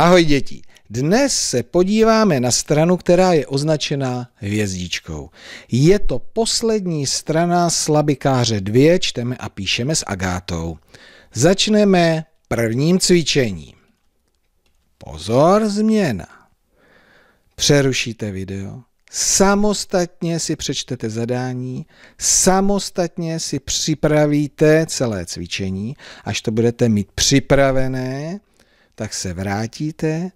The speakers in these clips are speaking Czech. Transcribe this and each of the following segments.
Ahoj děti! Dnes se podíváme na stranu, která je označena hvězdičkou. Je to poslední strana slabikáře 2, čteme a píšeme s Agátou. Začneme prvním cvičením. Pozor, změna. Přerušíte video, samostatně si přečtete zadání, samostatně si připravíte celé cvičení, až to budete mít připravené, tak se vrátíte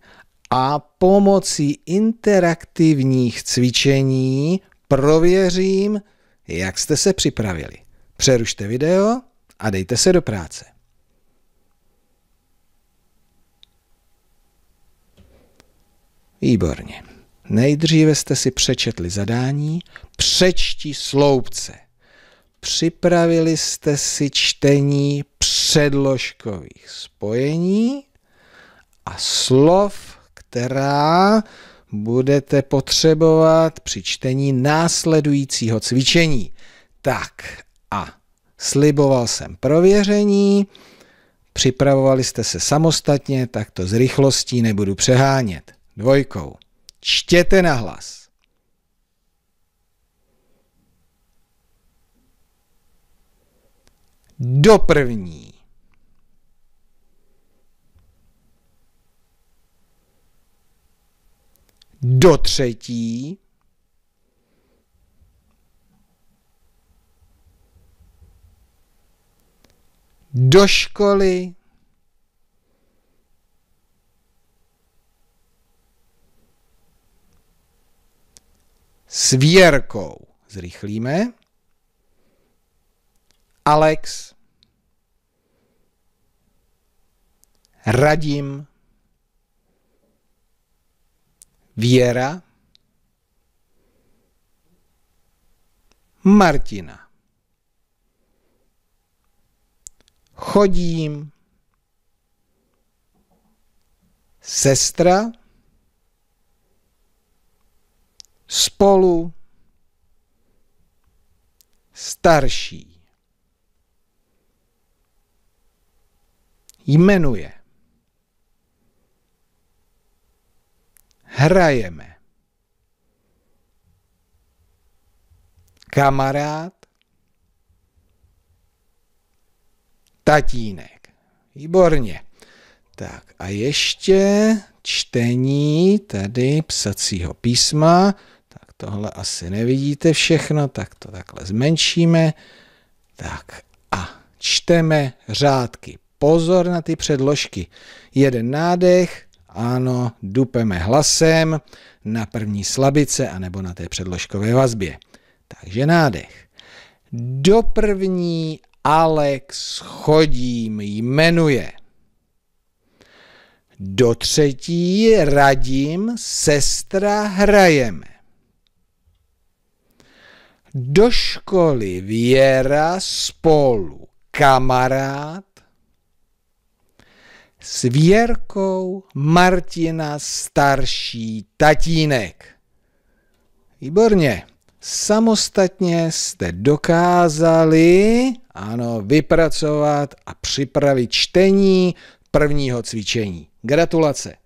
a pomocí interaktivních cvičení prověřím, jak jste se připravili. Přerušte video a dejte se do práce. Výborně. Nejdříve jste si přečetli zadání, přečti sloupce. Připravili jste si čtení předložkových spojení a slov, která budete potřebovat při čtení následujícího cvičení. Tak a sliboval jsem prověření, připravovali jste se samostatně, tak to s rychlostí nebudu přehánět. Dvojkou. Čtěte na hlas. do první. do třetí. Do školy. S věrkou. Zrychlíme. Alex. Radim. Věra Martina. Chodím. Sestra. Spolu. Starší. Jmenuje. hrajeme. Kamarád, tatínek. Výborně. Tak a ještě čtení tady psacího písma. Tak tohle asi nevidíte všechno, tak to takhle zmenšíme. Tak a čteme řádky. Pozor na ty předložky. Jeden nádech, ano, dupeme hlasem na první slabice anebo na té předložkové vazbě. Takže nádech. Do první Alex chodím jmenuje. Do třetí radím sestra hrajeme. Do školy Věra spolu kamarád s Věrkou Martina starší tatínek. Výborně. Samostatně jste dokázali, ano, vypracovat a připravit čtení prvního cvičení. Gratulace.